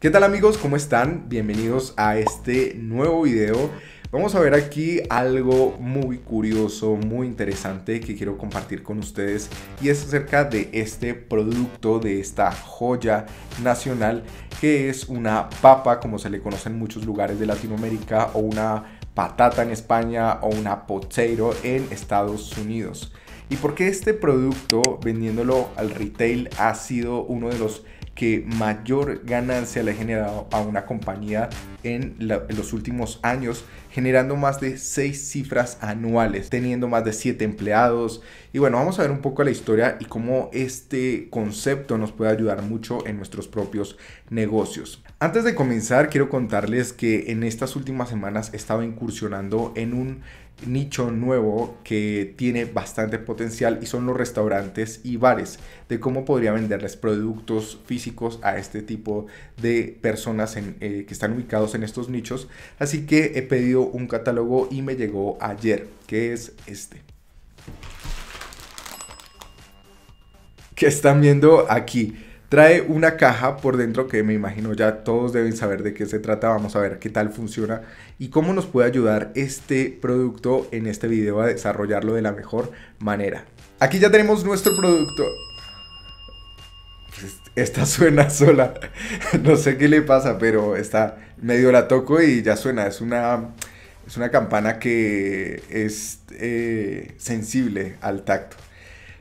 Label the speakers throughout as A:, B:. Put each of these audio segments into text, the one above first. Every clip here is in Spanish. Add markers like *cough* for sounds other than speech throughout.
A: ¿Qué tal amigos? ¿Cómo están? Bienvenidos a este nuevo video. Vamos a ver aquí algo muy curioso, muy interesante que quiero compartir con ustedes y es acerca de este producto, de esta joya nacional que es una papa como se le conoce en muchos lugares de Latinoamérica o una patata en España o una potato en Estados Unidos. ¿Y por qué este producto vendiéndolo al retail ha sido uno de los que mayor ganancia le ha generado a una compañía en los últimos años generando más de 6 cifras anuales, teniendo más de 7 empleados. Y bueno, vamos a ver un poco la historia y cómo este concepto nos puede ayudar mucho en nuestros propios negocios. Antes de comenzar, quiero contarles que en estas últimas semanas he estado incursionando en un nicho nuevo que tiene bastante potencial y son los restaurantes y bares, de cómo podría venderles productos físicos a este tipo de personas eh, que están ubicados en estos nichos. Así que he pedido un catálogo y me llegó ayer, que es este. Que están viendo aquí. Trae una caja por dentro que me imagino ya todos deben saber de qué se trata. Vamos a ver qué tal funciona y cómo nos puede ayudar este producto en este video a desarrollarlo de la mejor manera. Aquí ya tenemos nuestro producto. Pues, esta suena sola. *laughs* No sé qué le pasa, pero está medio la toco y ya suena. Es una es una campana que es eh, sensible al tacto.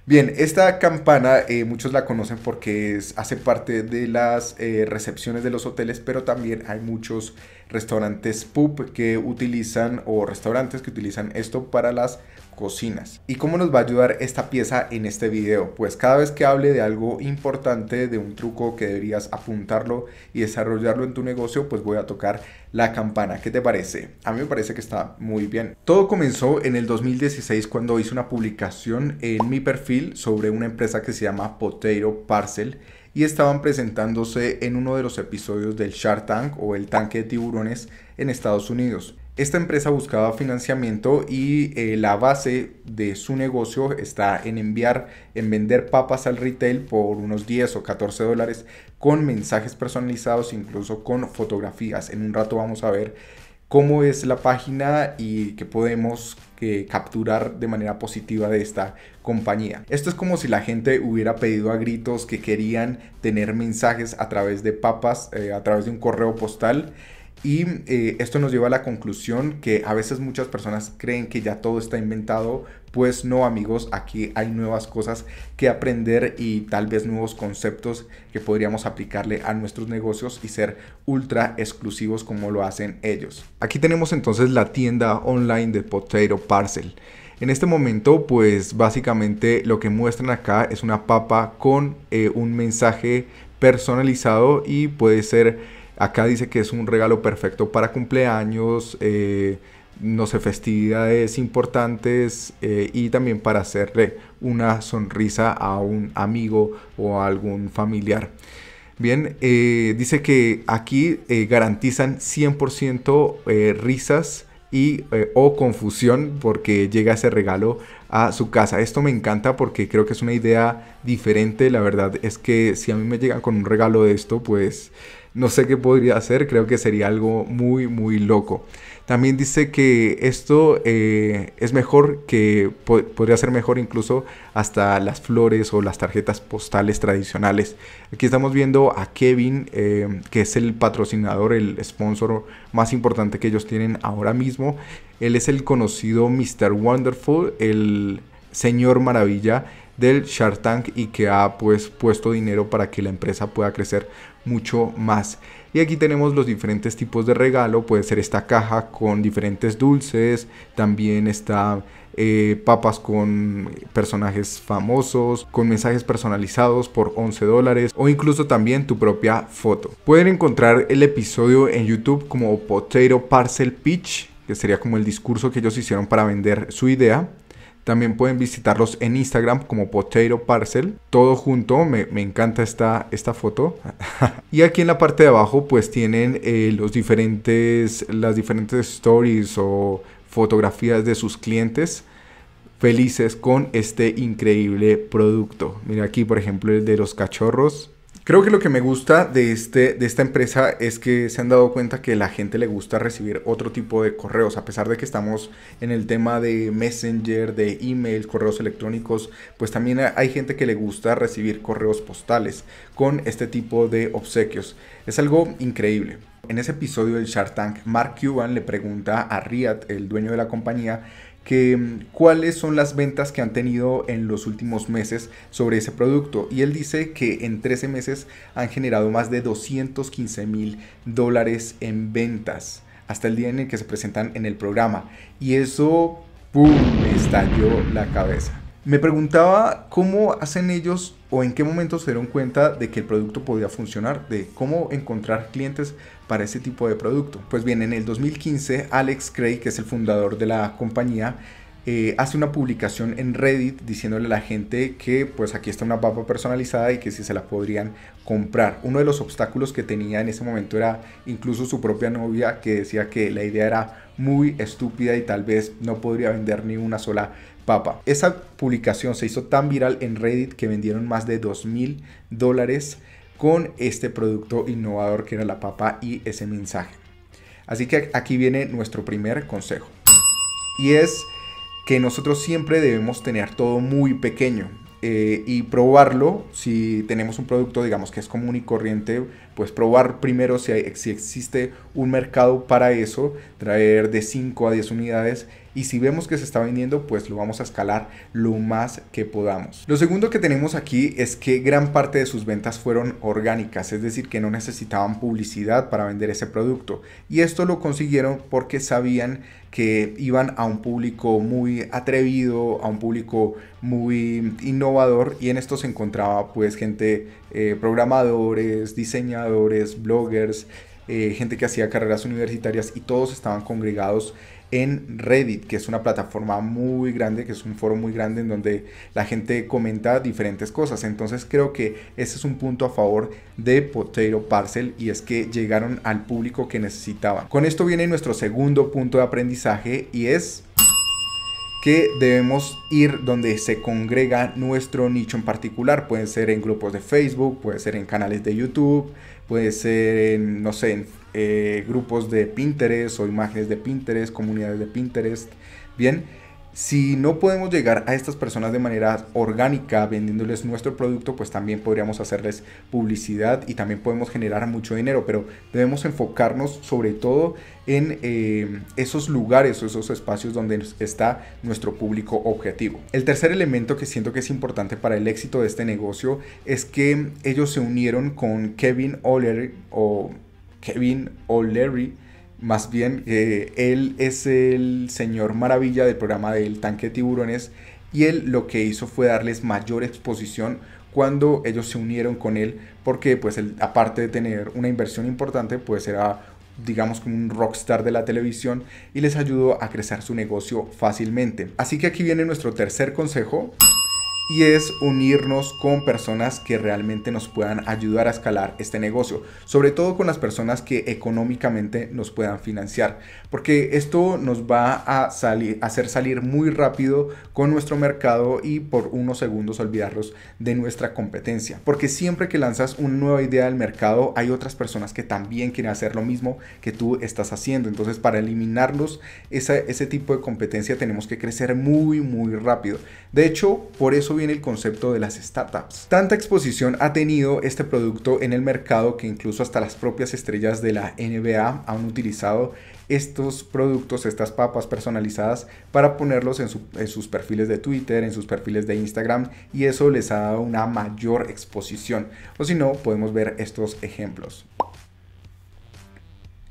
A: Bien, esta campana eh, muchos la conocen porque es, hace parte de las eh, recepciones de los hoteles, pero también hay muchos restaurantes pub que utilizan o restaurantes que utilizan esto para las cocinas. ¿Y cómo nos va a ayudar esta pieza en este video? Pues cada vez que hable de algo importante, de un truco que deberías apuntarlo y desarrollarlo en tu negocio, pues voy a tocar la campana. ¿Qué te parece? A mí me parece que está muy bien. Todo comenzó en el 2016 cuando hice una publicación en mi perfil sobre una empresa que se llama Potato Parcel y estaban presentándose en uno de los episodios del Shark Tank o el tanque de tiburones en Estados Unidos. Esta empresa buscaba financiamiento y eh, la base de su negocio está en enviar, en vender papas al retail por unos 10 o 14 dólares con mensajes personalizados, incluso con fotografías. En un rato vamos a ver cómo es la página y qué podemos capturar de manera positiva de esta compañía. Esto es como si la gente hubiera pedido a gritos que querían tener mensajes a través de papas, eh, a través de un correo postal y eh, esto nos lleva a la conclusión que a veces muchas personas creen que ya todo está inventado, pues no amigos, aquí hay nuevas cosas que aprender y tal vez nuevos conceptos que podríamos aplicarle a nuestros negocios y ser ultra exclusivos como lo hacen ellos. Aquí tenemos entonces la tienda online de Potato Parcel. En este momento, pues básicamente lo que muestran acá es una papa con eh, un mensaje personalizado y puede ser Acá dice que es un regalo perfecto para cumpleaños, eh, no sé, festividades importantes eh, y también para hacerle una sonrisa a un amigo o a algún familiar. Bien, eh, dice que aquí garantizan 100% risas y o confusión porque llega ese regalo a su casa. Esto me encanta porque creo que es una idea diferente. La verdad es que si a mí me llegan con un regalo de esto, pues no sé qué podría hacer, creo que sería algo muy, muy loco. También dice que esto eh, es mejor que podría ser mejor incluso hasta las flores o las tarjetas postales tradicionales. Aquí estamos viendo a Kevin, eh, que es el patrocinador, el sponsor más importante que ellos tienen ahora mismo. Él es el conocido Mr. Wonderful, el señor maravilla del Shark Tank y que ha pues puesto dinero para que la empresa pueda crecer mucho más. Y aquí tenemos los diferentes tipos de regalo, puede ser esta caja con diferentes dulces, también está eh, papas con personajes famosos, con mensajes personalizados por 11 dólares o incluso también tu propia foto. Pueden encontrar el episodio en YouTube como Potato Parcel Pitch, que sería como el discurso que ellos hicieron para vender su idea. También pueden visitarlos en Instagram como Potero Parcel. Todo junto, me, encanta esta, esta foto. *laughs* y aquí en la parte de abajo pues tienen eh, los diferentes, las diferentes stories o fotografías de sus clientes felices con este increíble producto. Mira aquí por ejemplo el de los cachorros. Creo que lo que me gusta de, este, de esta empresa es que se han dado cuenta que la gente le gusta recibir otro tipo de correos, a pesar de que estamos en el tema de Messenger, de email, correos electrónicos, pues también hay gente que le gusta recibir correos postales con este tipo de obsequios. Es algo increíble. En ese episodio del Shark Tank, Mark Cuban le pregunta a Riyad el dueño de la compañía, Mm, cuáles son las ventas que han tenido en los últimos meses sobre ese producto. Y él dice que en 13 meses han generado más de 215 mil dólares en ventas hasta el día en el que se presentan en el programa. Y eso, ¡pum!, me estalló la cabeza. Me preguntaba cómo hacen ellos o en qué momento se dieron cuenta de que el producto podía funcionar, de cómo encontrar clientes para ese tipo de producto. Pues bien, en el 2015, Alex Cray, que es el fundador de la compañía, eh, hace una publicación en Reddit diciéndole a la gente que pues aquí está una papa personalizada y que si se la podrían comprar. Uno de los obstáculos que tenía en ese momento era incluso su propia novia que decía que la idea era muy estúpida y tal vez no podría vender ni una sola Papa. Esa publicación se hizo tan viral en Reddit que vendieron más de dos mil dólares con este producto innovador que era la papa y ese mensaje. Así que aquí viene nuestro primer consejo. Y es que nosotros siempre debemos tener todo muy pequeño eh, y probarlo si tenemos un producto digamos que es común y corriente pues probar primero si, existe un mercado para eso, traer de 5 a 10 unidades y si vemos que se está vendiendo, pues lo vamos a escalar lo más que podamos. Lo segundo que tenemos aquí es que gran parte de sus ventas fueron orgánicas, es decir, que no necesitaban publicidad para vender ese producto. Y esto lo consiguieron porque sabían que iban a un público muy atrevido, a un público muy innovador y en esto se encontraba pues gente eh, programadores, diseñadores, bloggers, eh, gente que hacía carreras universitarias y todos estaban congregados en Reddit, que es una plataforma muy grande, que es un foro muy grande en donde la gente comenta diferentes cosas. Entonces creo que ese es un punto a favor de Potero Parcel y es que llegaron al público que necesitaban. Con esto viene nuestro segundo punto de aprendizaje y es que debemos ir donde se congrega nuestro nicho en particular. Puede ser en grupos de Facebook, puede ser en canales de YouTube, puede ser en, no sé, eh, grupos de Pinterest o imágenes de Pinterest, comunidades de Pinterest. Bien, si no podemos llegar a estas personas de manera orgánica vendiéndoles nuestro producto, pues también podríamos hacerles publicidad y también podemos generar mucho dinero, pero debemos enfocarnos sobre todo en eh, esos lugares o esos espacios donde está nuestro público objetivo. El tercer elemento que siento que es importante para el éxito de este negocio es que ellos se unieron con Kevin O'Leary o Kevin O'Leary más bien, eh, él es el señor maravilla del programa del tanque de tiburones y él lo que hizo fue darles mayor exposición cuando ellos se unieron con él, porque pues aparte de tener una inversión importante, pues era digamos como un rockstar de la televisión y les ayudó a crecer su negocio fácilmente. Así que aquí viene nuestro tercer consejo y es unirnos con personas que realmente nos puedan ayudar a escalar este negocio, sobre todo con las personas que económicamente nos puedan financiar, porque esto nos va a salir, hacer salir muy rápido con nuestro mercado y por unos segundos olvidarlos de nuestra competencia, porque siempre que lanzas una nueva idea al mercado hay otras personas que también quieren hacer lo mismo que tú estás haciendo, entonces para eliminarlos ese tipo de competencia tenemos que crecer muy muy rápido, de hecho por eso viene el concepto de las startups. Tanta exposición ha tenido este producto en el mercado que incluso hasta las propias estrellas de la NBA han utilizado estos productos, estas papas personalizadas para ponerlos en, en, sus perfiles de Twitter, en sus perfiles de Instagram y eso les ha dado una mayor exposición. O si no, podemos ver estos ejemplos.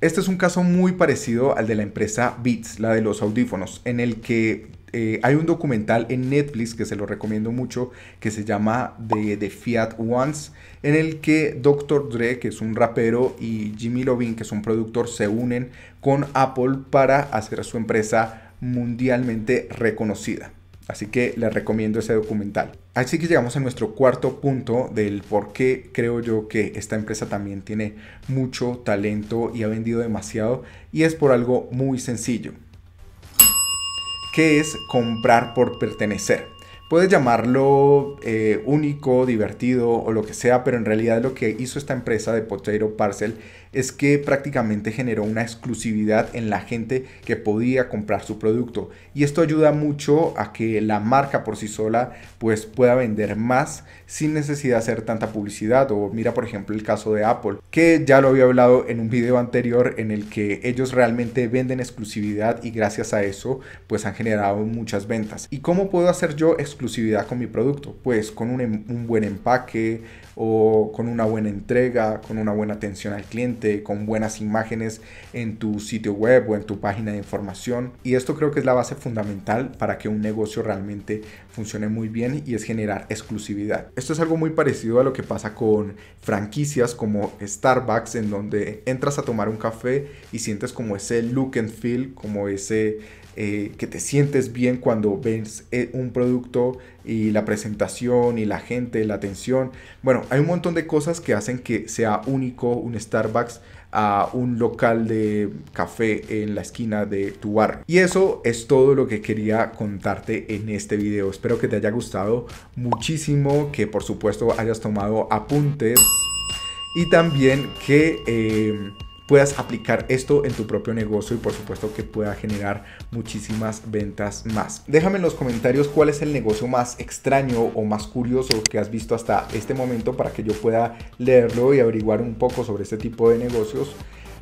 A: Este es un caso muy parecido al de la empresa Beats, la de los audífonos, en el que eh, hay un documental en Netflix que se lo recomiendo mucho que se llama The, Fiat Ones, en el que Dr. Dre, que es un rapero, y Jimmy Lovin, que es un productor, se unen con Apple para hacer su empresa mundialmente reconocida. Así que les recomiendo ese documental. Así que llegamos a nuestro cuarto punto del por qué creo yo que esta empresa también tiene mucho talento y ha vendido demasiado. Y es por algo muy sencillo. Qué es comprar por pertenecer. Puedes llamarlo eh, único, divertido o lo que sea, pero en realidad lo que hizo esta empresa de Potato Parcel es que prácticamente generó una exclusividad en la gente que podía comprar su producto. Y esto ayuda mucho a que la marca por sí sola pues pueda vender más sin necesidad de hacer tanta publicidad. O mira por ejemplo el caso de Apple, que ya lo había hablado en un video anterior en el que ellos realmente venden exclusividad y gracias a eso pues han generado muchas ventas. ¿Y cómo puedo hacer yo exclusividad? exclusividad con mi producto? Pues con un, em, un, buen empaque o con una buena entrega, con una buena atención al cliente, con buenas imágenes en tu sitio web o en tu página de información. Y esto creo que es la base fundamental para que un negocio realmente funcione muy bien y es generar exclusividad. Esto es algo muy parecido a lo que pasa con franquicias como Starbucks en donde entras a tomar un café y sientes como ese look and feel, como ese eh, que te sientes bien cuando ves eh, un producto y la presentación y la gente, la atención. Bueno, hay un montón de cosas que hacen que sea único un Starbucks a un local de café en la esquina de tu bar. Y eso es todo lo que quería contarte en este video. Espero que te haya gustado muchísimo, que por supuesto hayas tomado apuntes y también que... Eh, puedas aplicar esto en tu propio negocio y por supuesto que pueda generar muchísimas ventas más. Déjame en los comentarios cuál es el negocio más extraño o más curioso que has visto hasta este momento para que yo pueda leerlo y averiguar un poco sobre este tipo de negocios.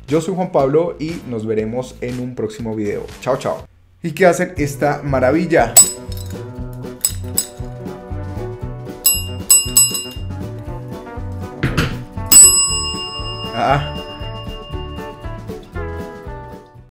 A: Yo soy Juan Pablo y nos veremos en un próximo video. Chao, chao. ¿Y qué hacen esta maravilla? Ah. ah.